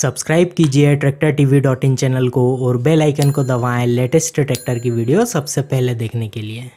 subscribe कीजिए tractor TV dot in channel को और बेल आइकन को दबाएं लेटेस्ट ट्रैक्टर की वीडियो सबसे पहले देखने के लिए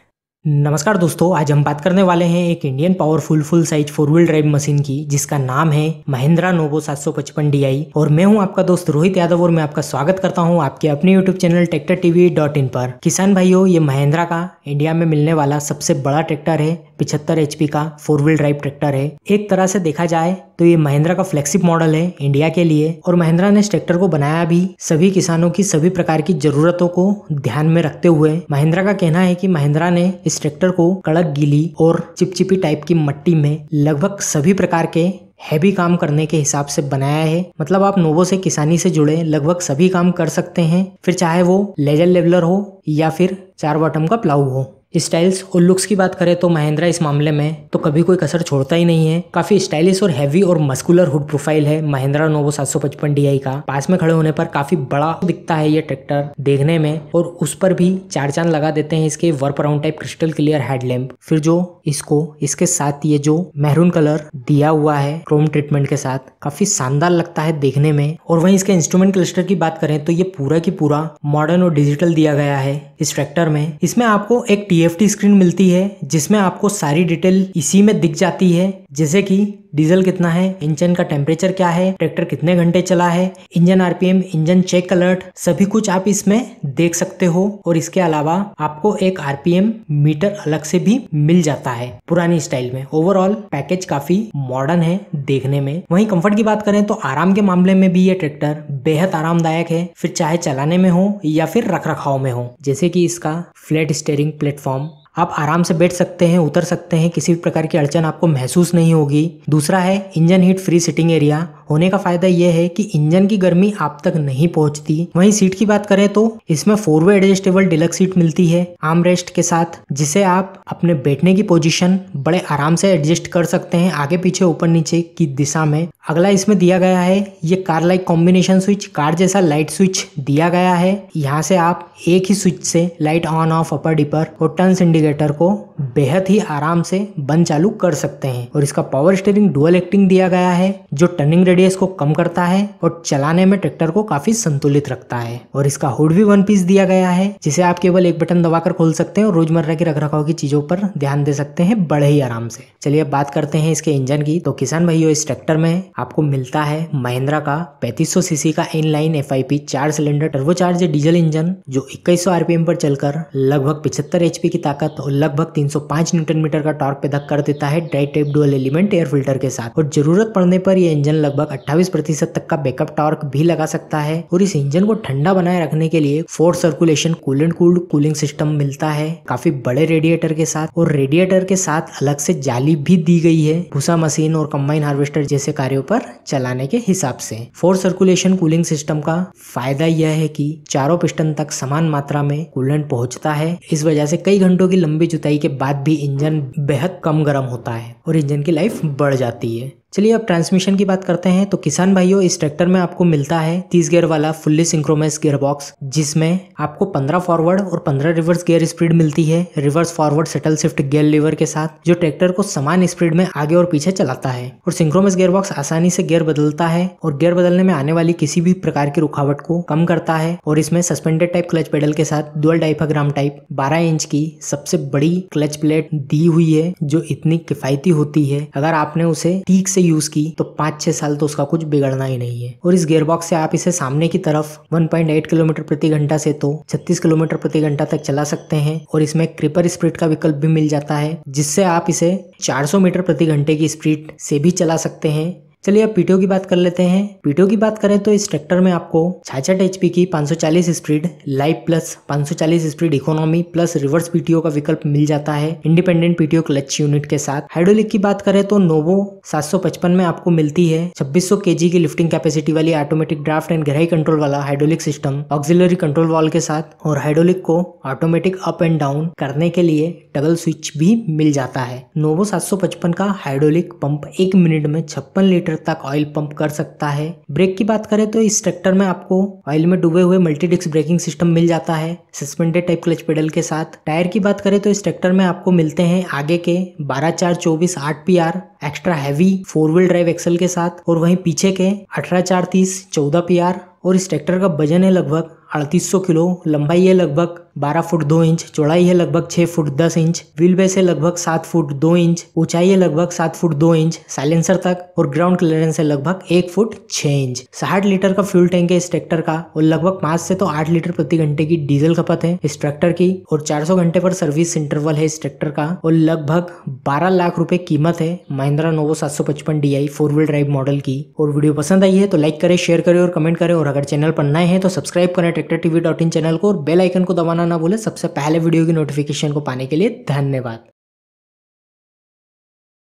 नमस्कार दोस्तों आज हम बात करने वाले हैं एक Indian powerful full size four wheel drive machine की जिसका नाम है महिंद्रा नोवो 755 डीआई और मैं हूं आपका दोस्त रोहित यादव और मैं आपका स्वागत करता हूं आपके अपने YouTube channel tractor TV dot in पर किसान भाइयों ये महिंद्रा का इंडिया में मिलने वाला सबसे बड़ा ट्रैक्टर है पिछहत्तर एचपी का फोर व्हील ड्राइव ट्रैक्टर है एक तरह से देखा जाए तो ये महिंद्रा का फ्लेक्सिप मॉडल है इंडिया के लिए और महिंद्रा ने इस ट्रैक्टर को बनाया भी सभी किसानों की सभी प्रकार की जरूरतों को ध्यान में रखते हुए महिंद्रा का कहना है कि महिंद्रा ने इस ट्रैक्टर को कड़क गीली और चिपचिपी टाइप की मट्टी में लगभग सभी प्रकार के हैवी काम करने के हिसाब से बनाया है मतलब आप नोवो से किसानी से जुड़े लगभग सभी काम कर सकते हैं फिर चाहे वो लेजर लेवलर हो या फिर चार बटम का प्लाऊ हो स्टाइल्स और लुक्स की बात करें तो महिंद्रा इस मामले में तो कभी कोई कसर छोड़ता ही नहीं है काफी स्टाइलिश और हैवी और मस्कुलर हुड प्रोफाइल है महिंद्रा नोवो 755 डीआई का पास में खड़े होने पर काफी बड़ा दिखता है ये ट्रैक्टर देखने में और उस पर भी चार चांद लगा देते हैं इसके work round type crystal clear headlamp फिर जो इसको इसके साथ ये जो मेहरून कलर दिया हुआ है क्रोम ट्रीटमेंट के साथ काफी शानदार लगता है देखने में और वही इसके इंस्ट्रूमेंट क्लस्टर की बात करें तो ये पूरा की पूरा मॉडर्न और डिजिटल दिया गया है इस ट्रैक्टर में इसमें आपको एक टी टी स्क्रीन मिलती है जिसमें आपको सारी डिटेल इसी में दिख जाती है जैसे कि डीजल कितना है इंजन का टेम्परेचर क्या है ट्रैक्टर कितने घंटे चला है engine RPM engine check alert सभी कुछ आप इसमें देख सकते हो और इसके अलावा आपको एक आरपीएम मीटर अलग से भी मिल जाता है पुरानी स्टाइल में ओवरऑल पैकेज काफी मॉडर्न है देखने में वही कंफर्ट की बात करें तो आराम के मामले में भी ये ट्रैक्टर बेहद आरामदायक है फिर चाहे चलाने में हो या फिर रख रखाव में हो जैसे की इसका फ्लैट स्टेयरिंग प्लेटफॉर्म आप आराम से बैठ सकते हैं उतर सकते हैं किसी भी प्रकार की अड़चन आपको महसूस नहीं होगी दूसरा है engine heat free sitting area होने का फायदा यह है कि इंजन की गर्मी आप तक नहीं पहुंचती वहीं सीट की बात करें तो इसमें four way adjustable deluxe seat मिलती है आर्म रेस्ट के साथ जिसे आप अपने बैठने की पोजीशन बड़े आराम से एडजस्ट कर सकते हैं आगे पीछे ऊपर नीचे की दिशा में अगला इसमें दिया गया है ये car like combination switch car जैसा लाइट स्विच दिया गया है यहाँ से आप एक ही स्विच से light on off upper dipper और टर्न इंडिकेटर को बेहद ही आराम से बंद चालू कर सकते हैं और इसका पावर स्टेयरिंग डुअल एक्टिंग दिया गया है जो टर्निंग रेडियस को कम करता है और चलाने में ट्रैक्टर को काफी संतुलित रखता है और इसका हुड भी वन पीस दिया गया है जिसे आप केवल एक बटन दबाकर खोल सकते हैं और रोजमर्रा की रख रखाव की चीजों पर ध्यान दे सकते हैं बड़े ही आराम से चलिए अब बात करते हैं इसके इंजन की तो किसान भाइयों इस ट्रैक्टर में आपको मिलता है महिंद्रा का 3500 सीसी का इन लाइन एफ चार सिलेंडर चार्ज डीजल इंजन जो इक्कीस आरपीएम पर चलकर लगभग पिछहत्तर एचपी की ताकत और लगभग तीन 305 न्यूटन मीटर का टॉर्क पैदा कर देता है dry type dual element air filter के साथ और जरूरत पड़ने पर यह इंजन लगभग 28 प्रतिशत तक का बैकअप टॉर्क भी लगा सकता है और इस इंजन को ठंडा बनाए रखने के लिए force circulation coolant cooled cooling system मिलता है काफी बड़े रेडिएटर के साथ और रेडिएटर के साथ अलग से जाली भी दी गई है भूसा मशीन और कम्बाइन हार्वेस्टर जैसे कार्यो पर चलाने के हिसाब से फोर सर्कुलेशन कूलिंग सिस्टम का फायदा यह है की चारों पिस्टन तक समान मात्रा में कूलेंट पहुंचता है इस वजह से कई घंटों की लंबी जुताई के बाद भी इंजन बेहद कम गर्म होता है और इंजन की लाइफ बढ़ जाती है चलिए अब ट्रांसमिशन की बात करते हैं तो किसान भाइयों इस ट्रैक्टर में आपको मिलता है तीस गियर वाला फुल्ली सिंक्रोमेस गियर बॉक्स जिसमें आपको पंद्रह फॉरवर्ड और पंद्रह रिवर्स गियर स्पीड मिलती है reverse forward shuttle shift gear lever के साथ जो ट्रैक्टर को समान स्पीड में आगे और पीछे चलाता है और सिंक्रोमेस गियर बॉक्स आसानी से गियर बदलता है और गियर बदलने में आने वाली किसी भी प्रकार की रुकावट को कम करता है और इसमें सस्पेंडेड टाइप क्लच पेडल के साथ डुअल डाइफाग्राम टाइप बारह इंच की सबसे बड़ी क्लच प्लेट दी हुई है जो इतनी किफायती होती है अगर आपने उसे ठीक से से यूज़ की तो पांच छह साल तो उसका कुछ बिगड़ना ही नहीं है और इस गेयरबॉक्स से आप इसे सामने की तरफ 1.8 किलोमीटर प्रति घंटा से तो 36 किलोमीटर प्रति घंटा तक चला सकते हैं और इसमें क्रिपर स्प्रिट का विकल्प भी मिल जाता है जिससे आप इसे 400 मीटर प्रति घंटे की स्प्रिट से भी चला सकते हैं चलिए अब पीटीओ की बात कर लेते हैं पीटीओ की बात करें तो इस ट्रैक्टर में आपको छाछठ एचपी की 540 speed live plus 540 speed economy plus reverse PTO का विकल्प मिल जाता है इंडिपेंडेंट पीटीओ क्लच यूनिट के साथ हाइड्रोलिक की बात करें तो नोवो 755 में आपको मिलती है छब्बीस केजी की लिफ्टिंग कैपेसिटी वाली ऑटोमेटिक ड्राफ्ट एंड गहराई कंट्रोल वाला hydraulic system auxiliary control valve के साथ और हाइड्रोलिक को ऑटोमेटिक अप एंड डाउन करने के लिए डबल स्विच भी मिल जाता है नोवो सात का हाइड्रोलिक पंप एक मिनट में छप्पन लीटर लीटर तक ऑयल पंप कर सकता है ब्रेक की बात करें तो इस ट्रैक्टर में आपको ऑयल में डूबे हुए मल्टी डिस्क ब्रेकिंग सिस्टम मिल जाता है सस्पेंडेड टाइप क्लच पेडल के साथ टायर की बात करें तो इस ट्रैक्टर में आपको मिलते हैं आगे के बारह चार चौबीस आठ P R extra heavy four wheel drive axle के साथ और वहीं पीछे के अठारह चार तीस चौदह पी आर और इस ट्रैक्टर का वजन है लगभग अड़तीस किलो लंबाई है लगभग 12 फुट 2 इंच चौड़ाई है लगभग 6 फुट 10 इंच व्हील बेस है लगभग 7 फुट 2 इंच ऊंचाई है लगभग 7 फुट 2 इंच साइलेंसर तक और ग्राउंड क्लियरेंस है लगभग 1 फुट 6 इंच साठ लीटर का फ्यूल टैंक है इस ट्रैक्टर का और लगभग पांच से तो आठ लीटर प्रति घंटे की डीजल खपत है इस ट्रैक्टर की और चार घंटे पर सर्विस इंटरवल है इस ट्रैक्टर का और लगभग बारह लाख रूपये कीमत है महिंद्रा नोवो सात सौ पचपन D I four wheel drive model की और वीडियो पसंद आई है तो लाइक करे शेयर करे और कमेंट करे और अगर चैनल पर नए हैं तो सब्सक्राइब करें tractor TV dot in channel को और बेल आइकन को दबाना ना भूले सबसे पहले वीडियो की नोटिफिकेशन को पाने के लिए धन्यवाद